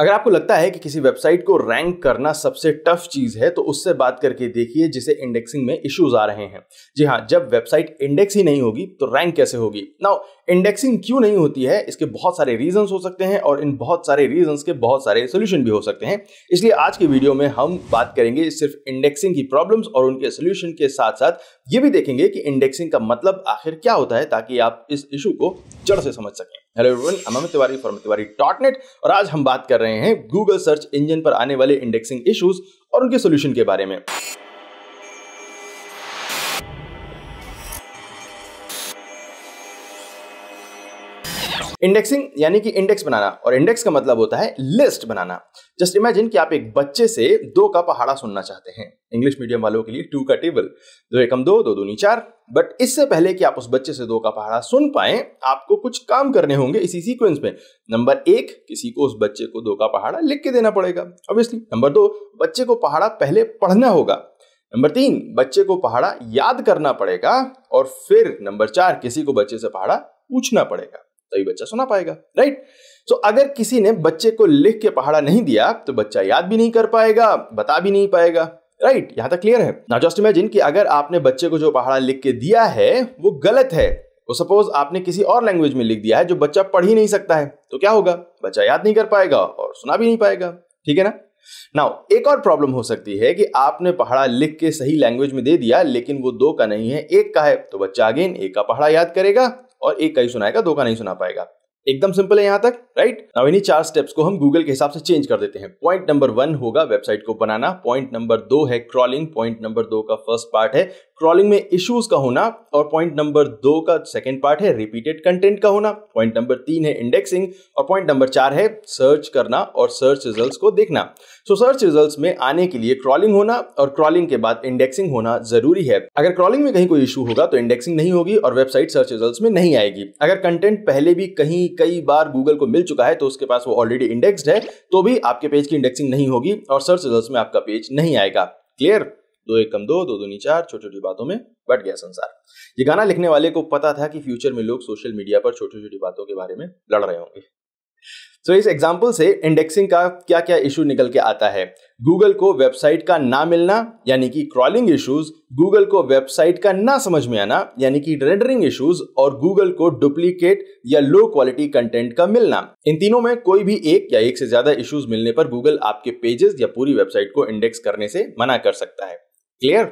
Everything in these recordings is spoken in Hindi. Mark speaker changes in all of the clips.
Speaker 1: अगर आपको लगता है कि किसी वेबसाइट को रैंक करना सबसे टफ चीज है तो उससे बात करके देखिए जिसे इंडेक्सिंग में इश्यूज आ रहे हैं जी हाँ जब वेबसाइट इंडेक्स ही नहीं होगी तो रैंक कैसे होगी नाउ इंडेक्सिंग क्यों नहीं होती है इसके बहुत सारे रीजन हो सकते हैं और इन बहुत सारे रीजन के बहुत सारे सोल्यूशन भी हो सकते हैं इसलिए आज की वीडियो में हम बात करेंगे सिर्फ इंडेक्सिंग की प्रॉब्लम्स और उनके सोल्यूशन के साथ साथ ये भी देखेंगे कि इंडेक्सिंग का मतलब आखिर क्या होता है ताकि आप इस इशू को जड़ से समझ सकें hello everyone I'm Amit Tiwari dot net और आज हम बात कर रहे हैं गूगल सर्च इंजन पर आने वाले इंडेक्सिंग इश्यूज और उनके सोल्यूशन के बारे में इंडेक्सिंग यानी कि इंडेक्स बनाना और इंडेक्स का मतलब होता है लिस्ट बनाना जस्ट इमेजिन कि आप एक बच्चे से दो का पहाड़ा सुनना चाहते हैं इंग्लिश मीडियम वालों के लिए टू का टेबल दो एकम दो दो दूनी चार बट इससे पहले कि आप उस बच्चे से दो का पहाड़ा सुन पाए आपको कुछ काम करने होंगे इसी सीक्वेंस में नंबर एक किसी को उस बच्चे को दो का पहाड़ा लिख के देना पड़ेगा ऑब्वियसली नंबर दो बच्चे को पहाड़ा पहले पढ़ना होगा नंबर तीन बच्चे को पहाड़ा याद करना पड़ेगा और फिर नंबर चार किसी को बच्चे से पहाड़ा पूछना पड़ेगा तभी तो बच्चा सुना पाएगा राइट तो so, अगर किसी ने बच्चे को लिख के पहाड़ा नहीं दिया तो बच्चा याद भी नहीं कर पाएगा बता भी नहीं पाएगा राइट right, यहाँ तक क्लियर है ना जस्ट इमेजिन कि अगर आपने बच्चे को जो पहाड़ा लिख के दिया है वो गलत है वो तो सपोज आपने किसी और लैंग्वेज में लिख दिया है जो बच्चा पढ़ ही नहीं सकता है तो क्या होगा बच्चा याद नहीं कर पाएगा और सुना भी नहीं पाएगा ठीक है ना नाउ एक और प्रॉब्लम हो सकती है कि आपने पहाड़ा लिख के सही लैंग्वेज में दे दिया लेकिन वो दो का नहीं है एक का है तो बच्चा अगेन एक का पहाड़ा याद करेगा और एक का ही सुनाएगा दो का नहीं सुना पाएगा एकदम सिंपल है यहाँ तक राइट अब इन्हीं चार स्टेप्स को हम गूगल के हिसाब से चेंज कर देते हैं पॉइंट नंबर वन होगा वेबसाइट को बनाना पॉइंट नंबर दो है क्रॉलिंग पॉइंट नंबर दो का फर्स्ट पार्ट है क्रॉलिंग में इश्यूज का होना और पॉइंट नंबर दो का सेकेंड पार्ट है रिपीटेड कंटेंट का होना पॉइंट नंबर तीन है इंडेक्सिंग और पॉइंट नंबर चार है सर्च करना और सर्च रिजल्ट्स को देखना सो सर्च रिजल्ट्स में आने के लिए क्रॉलिंग होना और क्रॉलिंग के बाद इंडेक्सिंग होना जरूरी है अगर क्रॉलिंग में कहीं कोई इशू होगा तो इंडेक्सिंग नहीं होगी और वेबसाइट सर्च रिजल्ट में नहीं आएगी अगर कंटेंट पहले भी कहीं कई बार गूगल को मिल चुका है तो उसके पास वो ऑलरेडी इंडेक्स्ड है तो भी आपके पेज की इंडेक्सिंग नहीं होगी और सर्च रिजल्ट में आपका पेज नहीं आएगा क्लियर दो एक कम दो दो दूनी चार छोटी छोटी बातों में बट गया संसार ये गाना लिखने वाले को पता था कि फ्यूचर में लोग सोशल मीडिया पर छोटी छोटी बातों के बारे में लड़ रहे होंगे सो so, इस एग्जाम्पल से इंडेक्सिंग का क्या क्या इशू निकल के आता है गूगल को वेबसाइट का ना मिलना यानी कि क्रॉलिंग इश्यूज गूगल को वेबसाइट का ना समझ में आना यानी कि रेंडरिंग इश्यूज और गूगल को डुप्लीकेट या लो क्वालिटी कंटेंट का मिलना इन तीनों में कोई भी एक या एक से ज्यादा इश्यूज मिलने पर गूगल आपके पेजेस या पूरी वेबसाइट को इंडेक्स करने से मना कर सकता है क्लियर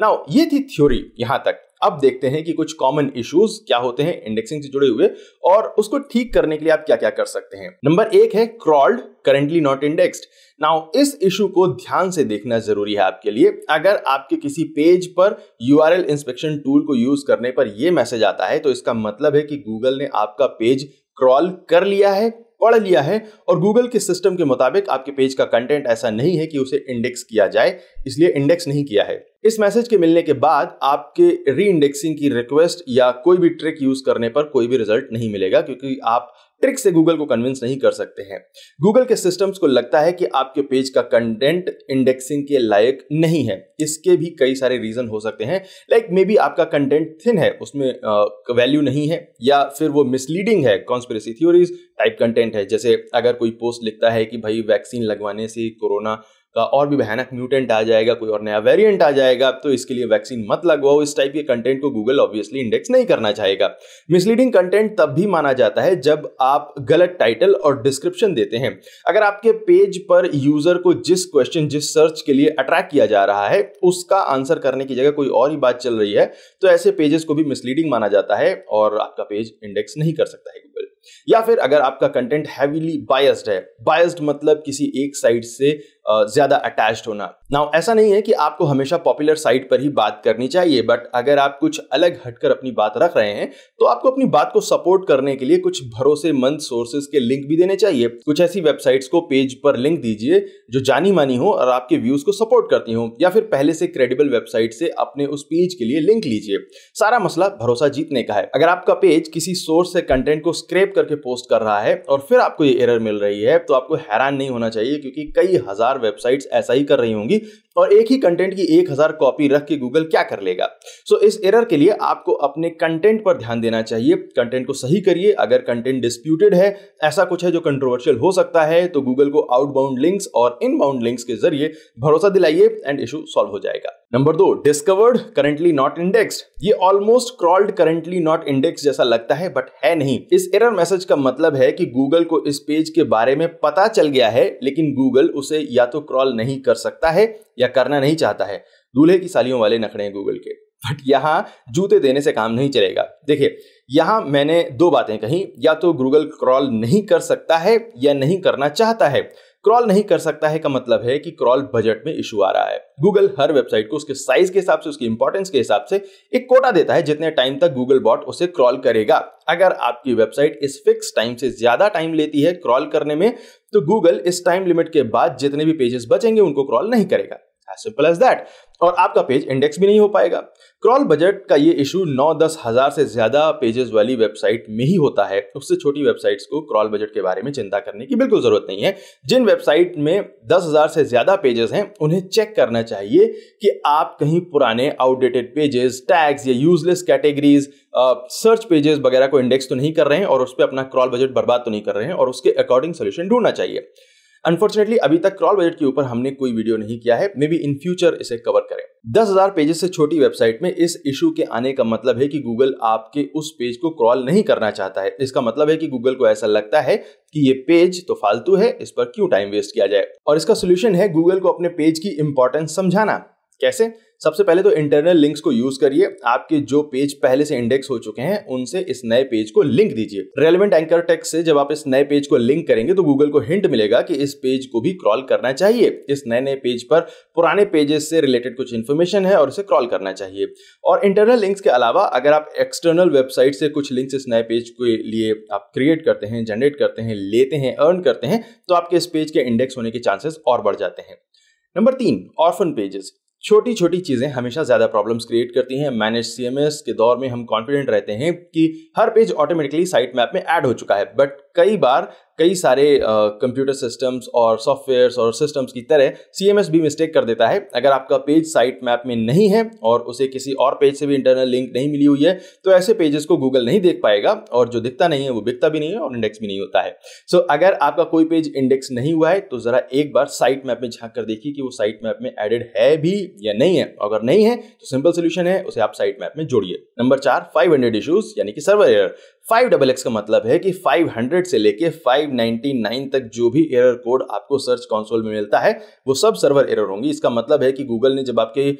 Speaker 1: नाउ ये थी थ्योरी यहां तक अब देखते हैं कि कुछ कॉमन इश्यूज क्या होते हैं इंडेक्सिंग से जुड़े हुए और उसको ठीक करने के लिए आप क्या क्या कर सकते हैं नंबर एक है crawled currently not indexed now इस इशू को ध्यान से देखना जरूरी है आपके लिए अगर आपके किसी पेज पर यू इंस्पेक्शन टूल को यूज करने पर यह मैसेज आता है तो इसका मतलब है कि गूगल ने आपका पेज क्रॉल कर लिया है पढ़ लिया है और गूगल के सिस्टम के मुताबिक आपके पेज का कंटेंट ऐसा नहीं है कि उसे इंडेक्स किया जाए इसलिए इंडेक्स नहीं किया है इस मैसेज के मिलने के बाद आपके री इंडेक्सिंग की रिक्वेस्ट या कोई भी ट्रिक यूज करने पर कोई भी रिजल्ट नहीं मिलेगा क्योंकि आप ट्रिक से गूगल को कन्विंस नहीं कर सकते हैं गूगल के सिस्टम्स को लगता है कि आपके पेज का कंटेंट इंडेक्सिंग के लायक नहीं है इसके भी कई सारे रीजन हो सकते हैं लाइक मे बी आपका कंटेंट थिन है उसमें वैल्यू नहीं है या फिर वो मिसलीडिंग है कॉन्स्परेसी थ्योरीज टाइप कंटेंट है जैसे अगर कोई पोस्ट लिखता है कि भाई वैक्सीन लगवाने से कोरोना का और भी भयानक म्यूटेंट आ जाएगा कोई और नया वेरिएंट आ जाएगा तो इसके लिए वैक्सीन मत लगवाओ इस टाइप के कंटेंट को गूगल ऑब्वियसली इंडेक्स नहीं करना चाहेगा मिसलीडिंग कंटेंट तब भी माना जाता है जब आप गलत टाइटल और डिस्क्रिप्शन देते हैं अगर आपके पेज पर यूजर को जिस क्वेश्चन जिस सर्च के लिए अट्रैक्ट किया जा रहा है उसका आंसर करने की जगह कोई और ही बात चल रही है तो ऐसे पेजेस को भी मिसलीडिंग माना जाता है और आपका पेज इंडेक्स नहीं कर सकता है गूगल या फिर अगर आपका कंटेंट हैवीली बायस्ड है बायस्ड मतलब किसी एक साइड से ज़्यादा अटैच्ड होना नाउ ऐसा नहीं है कि आपको हमेशा पॉपुलर साइट पर ही बात करनी चाहिए बट अगर आप कुछ अलग हटकर अपनी बात रख रहे हैं तो आपको अपनी बात को सपोर्ट करने के लिए कुछ भरोसेमंद सोर्सेज के लिंक भी देने चाहिए कुछ ऐसी वेबसाइट्स को पेज पर लिंक दीजिए जो जानी मानी हो और आपके व्यूज को सपोर्ट करती हो या फिर पहले से क्रेडिबल वेबसाइट से अपने उस पेज के लिए लिंक लीजिए सारा मसला भरोसा जीतने का है अगर आपका पेज किसी सोर्स से कंटेंट को स्क्रेप करके पोस्ट कर रहा है और फिर आपको ये एरर मिल रही है तो आपको हैरान नहीं होना चाहिए क्योंकि कई हजार हजार वेबसाइट्स ऐसा ही कर रही होंगी और एक ही कंटेंट की एक हजार कॉपी रख के गूगल क्या कर लेगा सो so, इस एरर के लिए आपको अपने कंटेंट पर ध्यान देना चाहिए कंटेंट को सही करिए अगर कंटेंट डिस्प्यूटेड है ऐसा कुछ है जो कंट्रोवर्शियल हो सकता है तो गूगल को आउटबाउंड लिंक्स और इनबाउंड लिंक्स के जरिए भरोसा दिलाइए एंड इशू सॉल्व हो जाएगा नंबर दो डिस्कवर्ड करेंटली नॉट इंडेक्स्ड ये almost crawled currently not index जैसा लगता है बट है नहीं इस एरर मैसेज का मतलब है कि गूगल को इस पेज के बारे में पता चल गया है लेकिन गूगल उसे या तो क्रॉल नहीं कर सकता है या करना नहीं चाहता है दूल्हे की सालियों वाले नखड़े हैं गूगल के बट यहाँ जूते देने से काम नहीं चलेगा देखिए यहाँ मैंने दो बातें कही या तो गूगल क्रॉल नहीं कर सकता है या नहीं करना चाहता है क्रॉल नहीं कर सकता है का मतलब है कि क्रॉल बजट में इशू आ रहा है गूगल हर वेबसाइट को उसके साइज के हिसाब से उसकी इंपॉर्टेंस के हिसाब से एक कोटा देता है जितने टाइम तक गूगल बॉट उसे क्रॉल करेगा अगर आपकी वेबसाइट इस फिक्स टाइम से ज्यादा टाइम लेती है क्रॉल करने में तो गूगल इस टाइम लिमिट के बाद जितने भी पेजेस बचेंगे उनको क्रॉल नहीं करेगा एज सिंपल एज दैट और आपका पेज इंडेक्स भी नहीं हो पाएगा क्रॉल बजट का ये इशू नौ दस हजार से ज्यादा पेजेस वाली वेबसाइट में ही होता है उससे छोटी वेबसाइट्स को क्रॉल बजट के बारे में चिंता करने की बिल्कुल जरूरत नहीं है जिन वेबसाइट में दस हजार से ज्यादा पेजेस हैं उन्हें चेक करना चाहिए कि आप कहीं पुराने आउटडेटेड पेजेस टैग्स या यूजलेस कैटेगरीज सर्च पेजेस वगैरह को इंडेक्स तो नहीं कर रहे हैं और उस पर अपना क्रॉल बजट बर्बाद तो नहीं कर रहे हैं और उसके अकॉर्डिंग सोल्यूशन ढूंढना चाहिए अनफॉर्चुनेटली अभी तक क्रॉल बजट के ऊपर हमने कोई वीडियो नहीं किया है मे बी इन फ्यूचर इसे कवर करें दस हजार पेजेस से छोटी वेबसाइट में इस इशू के आने का मतलब है कि गूगल आपके उस पेज को क्रॉल नहीं करना चाहता है इसका मतलब है कि गूगल को ऐसा लगता है कि ये पेज तो फालतू है इस पर क्यों टाइम वेस्ट किया जाए और इसका सोल्यूशन है गूगल को अपने पेज की इंपॉर्टेंस समझाना कैसे सबसे पहले तो इंटरनल लिंक्स को यूज करिए आपके जो पेज पहले से इंडेक्स हो चुके हैं उनसे इस नए पेज को लिंक दीजिए रेलिवेंट एंकर टेक्स से जब आप इस नए पेज को लिंक करेंगे तो गूगल को हिंट मिलेगा कि इस पेज को भी क्रॉल करना चाहिए इस नए नए पेज पर पुराने पेजेस से रिलेटेड कुछ इन्फॉर्मेशन है और इसे क्रॉल करना चाहिए और इंटरनल लिंक्स के अलावा अगर आप एक्सटर्नल वेबसाइट से कुछ लिंक्स इस नए पेज के लिए आप क्रिएट करते हैं जनरेट करते हैं लेते हैं अर्न करते हैं तो आपके इस पेज के इंडेक्स होने के चांसेस और बढ़ जाते हैं नंबर तीन ऑर्फन पेजेस छोटी छोटी चीज़ें हमेशा ज़्यादा प्रॉब्लम्स क्रिएट करती हैं मैनेज सीएमएस के दौर में हम कॉन्फिडेंट रहते हैं कि हर पेज ऑटोमेटिकली साइट मैप में ऐड हो चुका है बट कई बार कई सारे कंप्यूटर सिस्टम्स और सॉफ्टवेयर्स और सिस्टम्स की तरह सी भी मिस्टेक कर देता है अगर आपका पेज साइट मैप में नहीं है और उसे किसी और पेज से भी इंटरनल लिंक नहीं मिली हुई है तो ऐसे पेजेस को गूगल नहीं देख पाएगा और जो दिखता नहीं है वो बिकता भी नहीं है और इंडेक्स भी नहीं होता है सो so, अगर आपका कोई पेज इंडेक्स नहीं हुआ है तो ज़रा एक बार साइट मैप में झांक कर देखिए कि वो साइट मैप में एडेड है भी या नहीं है अगर नहीं है तो सिंपल सोल्यूशन है उसे आप साइट मैप में जोड़िए नंबर चार फाइव हंड्रेड इशूज यानी कि server error five double X का मतलब है कि 500 से लेके 599 तक जो भी एरर कोड आपको सर्च कंसोल में मिलता है वो सब सर्वर एरर होंगी इसका मतलब है कि गूगल ने जब आपके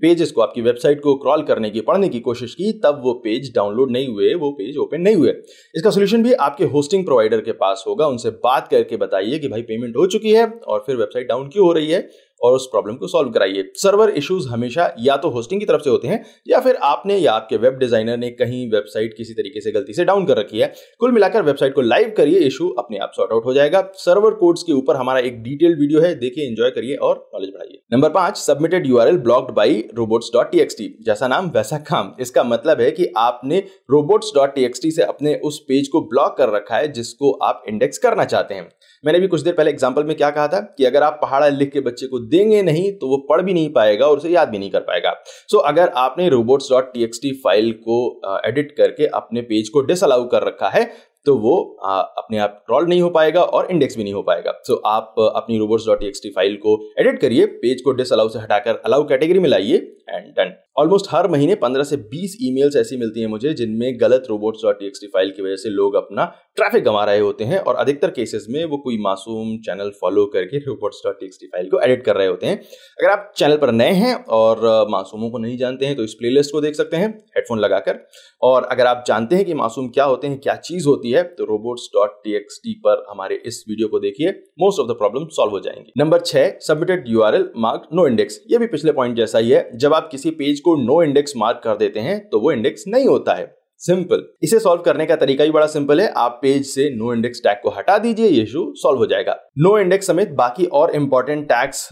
Speaker 1: पेजेस को आपकी वेबसाइट को क्रॉल करने की पढ़ने की कोशिश की तब वो पेज डाउनलोड नहीं हुए वो पेज ओपन नहीं हुए इसका सोल्यूशन भी आपके होस्टिंग प्रोवाइडर के पास होगा उनसे बात करके बताइए कि भाई पेमेंट हो चुकी है और फिर वेबसाइट डाउन क्यों हो रही है और उस प्रॉब्लम को सॉल्व कराइए सर्वर इश्यूज हमेशा या तो होस्टिंग की तरफ से होते हैं या फिर आपने या आपके वेब डिजाइनर ने कहीं वेबसाइट किसी तरीके से गलती से डाउन कर रखी है कुल मिलाकर वेबसाइट को लाइव करिए इशू अपने आप सॉर्ट आउट हो जाएगा सर्वर कोड्स के ऊपर हमारा एक डिटेल्ड वीडियो है देखिए एंजॉय करिए और नॉलेज बढ़ाइए नंबर पांच submitted U R L blocked by robots dot T जैसा नाम वैसा काम इसका मतलब है कि आपने रोबोट्स डॉट टी से अपने उस पेज को ब्लॉक कर रखा है जिसको आप इंडेक्स करना चाहते हैं मैंने भी कुछ देर पहले एग्जाम्पल में क्या कहा था कि अगर आप पहाड़ा लिख के बच्चे को देंगे नहीं तो वो पढ़ भी नहीं पाएगा और उसे याद भी नहीं कर पाएगा सो so, अगर आपने robots dot T X T file को एडिट करके अपने पेज को डिसअलाउ कर रखा है तो वो आ, अपने आप ट्रॉल नहीं हो पाएगा और इंडेक्स भी नहीं हो पाएगा सो so, आप अपनी robots dot T T X file को एडिट करिए पेज को डिसअलाउ से हटाकर अलाउ कैटेगरी में लाइए एंड डन ऑलमोस्ट हर महीने 15 से 20 ईमेल्स ऐसी मिलती हैं मुझे जिनमें गलत रोबोट्स डॉट टी फाइल की वजह से लोग अपना ट्रैफिक गंवा रहे होते हैं और अधिकतर केसेस में वो कोई मासूम चैनल फॉलो करके रोबोट्स डॉट टी फाइल को एडिट कर रहे होते हैं अगर आप चैनल पर नए हैं और मासूमों को नहीं जानते हैं तो इस प्लेलिस्ट को देख सकते हैं हेडफोन लगाकर और अगर आप जानते हैं कि मासूम क्या होते हैं क्या चीज़ होती है तो रोबोट्स डॉट टी पर हमारे इस वीडियो को देखिए most of the problem solve हो जाएंगे नंबर छः submitted U R L mark no index ये भी पिछले पॉइंट जैसा ही है जब आप किसी पेज को नो इंडेक्स मार्क कर देते हैं तो वो इंडेक्स नहीं होता है सिंपल इसे सॉल्व करने का तरीका भी बड़ा सिंपल है आप पेज से नो इंडेक्स टैग को हटा दीजिए ये इशू सॉल्व हो जाएगा नो इंडेक्स समेत बाकी और इंपॉर्टेंट टैग्स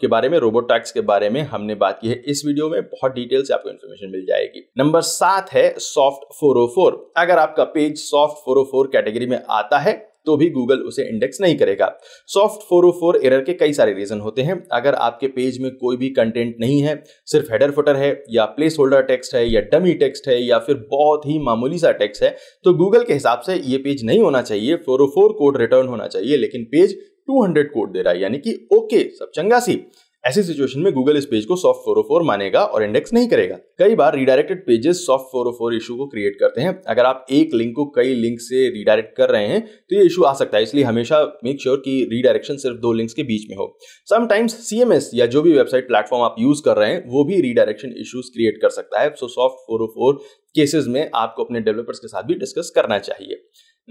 Speaker 1: के बारे में रोबोट टैग्स के बारे में हमने बात की है इस वीडियो में बहुत डिटेल से आपको इन्फॉर्मेशन मिल जाएगी नंबर सात है सॉफ्ट फोर oh अगर आपका पेज सॉफ्ट फोर कैटेगरी में आता है तो भी गूगल उसे इंडेक्स नहीं करेगा सॉफ्ट 404 एरर के कई सारे रीजन होते हैं अगर आपके पेज में कोई भी कंटेंट नहीं है सिर्फ हेडर फुटर है या प्लेस होल्डर टेक्स्ट है या डमी टेक्स्ट है या फिर बहुत ही मामूली सा टेक्स्ट है तो गूगल के हिसाब से ये पेज नहीं होना चाहिए 404 कोड रिटर्न होना चाहिए लेकिन पेज 200 कोड दे रहा है यानी कि ओके सब चंगा सी ऐसी सिचुएशन में गूगल इस पेज को सॉफ्ट फोर oh मानेगा और इंडेक्स नहीं करेगा कई बार redirected pages soft four issue को क्रिएट करते हैं अगर आप एक लिंक को कई लिंक से रिडायरेक्ट कर रहे हैं तो ये इशू आ सकता है इसलिए हमेशा मेक श्योर की रिडायरेक्शन सिर्फ दो लिंक्स के बीच में हो समटाइम्स सीएमएस या जो भी वेबसाइट प्लेटफॉर्म आप यूज कर रहे हैं वो भी रिडायरेक्शन इशूज क्रिएट कर सकता है सो सॉफ्ट फोर केसेज में आपको अपने डेवलपर्स के साथ भी डिस्कस करना चाहिए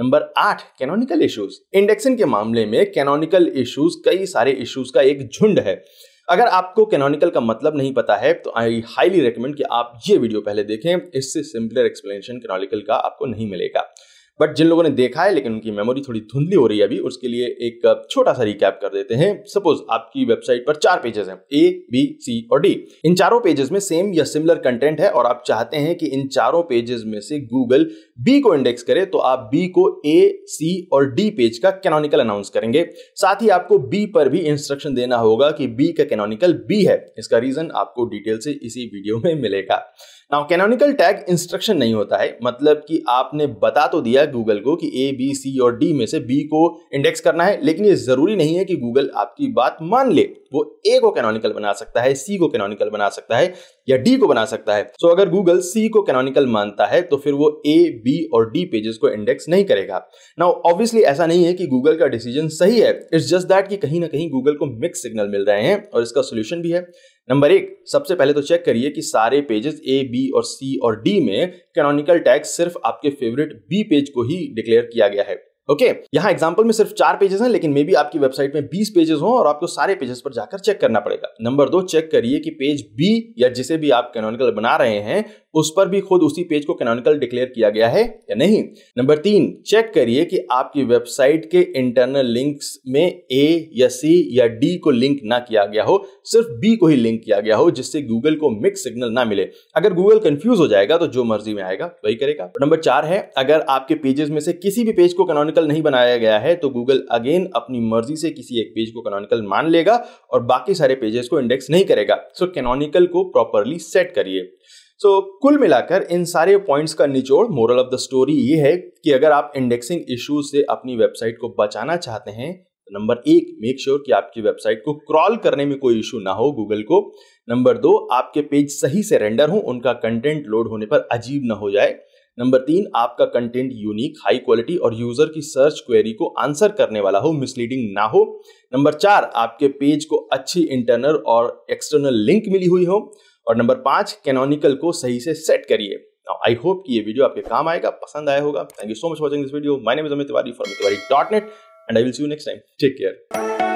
Speaker 1: नंबर आठ कैनोनिकल इश्यूज इंडेक्सिंग के मामले में कैनोनिकल इश्यूज कई सारे इश्यूज का एक झुंड है अगर आपको कैनोनिकल का मतलब नहीं पता है तो आई हाईली रिकमेंड कि आप ये वीडियो पहले देखें इससे सिंपलर एक्सप्लेनेशन कैनोनिकल का आपको नहीं मिलेगा बट जिन लोगों ने देखा है लेकिन उनकी मेमोरी थोड़ी धुंधली हो रही है अभी उसके लिए एक छोटा सा रिकैप कर देते हैं सपोज आपकी वेबसाइट पर चार पेजेस हैं ए बी सी और डी इन चारों पेजेस में सेम या सिमिलर कंटेंट है और आप चाहते हैं कि इन चारों पेजेस में से गूगल बी को इंडेक्स करें तो आप बी को ए सी और डी पेज का कैनोनिकल अनाउंस करेंगे साथ ही आपको बी पर भी इंस्ट्रक्शन देना होगा कि बी का कैनोनिकल बी है इसका रीजन आपको डिटेल से इसी वीडियो में मिलेगा नाउ कैनोनिकल टैग इंस्ट्रक्शन नहीं होता है मतलब कि आपने बता तो दिया गूगल को कि ए बी सी और डी में से बी को इंडेक्स करना है लेकिन ये जरूरी नहीं है कि गूगल आपकी बात मान ले वो ए को कैनोनिकल बना सकता है सी को कैनोनिकल बना सकता है या डी को बना सकता है सो so, अगर गूगल सी को कैनोनिकल मानता है तो फिर वो ए बी और डी पेजेस को इंडेक्स नहीं करेगा ना ऑब्वियसली ऐसा नहीं है कि गूगल का डिसीजन सही है इट्स जस्ट दैट कि कहीं ना कहीं गूगल को मिक्स सिग्नल मिल रहे हैं और इसका सोल्यूशन भी है नंबर एक सबसे पहले तो चेक करिए कि सारे पेजेस ए बी और सी और डी में कैनोनिकल टैग सिर्फ आपके फेवरेट बी पेज को ही डिक्लेयर किया गया है ओके okay, यहाँ एग्जाम्पल में सिर्फ चार पेजेस हैं लेकिन मे बी आपकी वेबसाइट में बीस पेजेस हों और आपको सारे पेजेस पर जाकर चेक करना पड़ेगा नंबर दो चेक करिए कि पेज बी या जिसे भी आप कैनोनिकल बना रहे हैं उस पर भी खुद उसी पेज को कैनोनिकल डिक्लेयर किया गया है या नहीं नंबर तीन चेक करिए कि आपकी वेबसाइट के इंटरनल लिंक्स में ए या सी या डी को लिंक ना किया गया हो सिर्फ बी को ही लिंक किया गया हो जिससे गूगल को मिक्स सिग्नल ना मिले अगर गूगल कंफ्यूज हो जाएगा तो जो मर्जी में आएगा वही करेगा नंबर चार है अगर आपके पेजेस में से किसी भी पेज को कैनोनिकल कनॉनिकल नहीं बनाया गया है तो गूगल अगेन अपनी मर्जी से किसी एक पेज को कनॉनिकल मान लेगा और बाकी सारे पेजेस को इंडेक्स नहीं करेगा सो कैनोनिकल को प्रॉपरली सेट करिए सो so, कुल मिलाकर इन सारे पॉइंट्स का निचोड़ मोरल ऑफ द स्टोरी ये है कि अगर आप इंडेक्सिंग इश्यूज से अपनी वेबसाइट को बचाना चाहते हैं तो नंबर एक मेक श्योर sure कि आपकी वेबसाइट को क्रॉल करने में कोई इशू ना हो गूगल को नंबर दो आपके पेज सही से रेंडर हो उनका कंटेंट लोड होने पर अजीब ना हो जाए नंबर तीन आपका कंटेंट यूनिक हाई क्वालिटी और यूजर की सर्च क्वेरी को आंसर करने वाला हो मिसलीडिंग ना हो नंबर चार आपके पेज को अच्छी इंटरनल और एक्सटर्नल लिंक मिली हुई हो और नंबर पांच कैनोनिकल को सही से सेट करिए आई होप कि ये वीडियो आपके काम आएगा पसंद आया होगा thank you so much watching this video my name is Amit Tiwari for Tiwari dot net and I will see you next time take care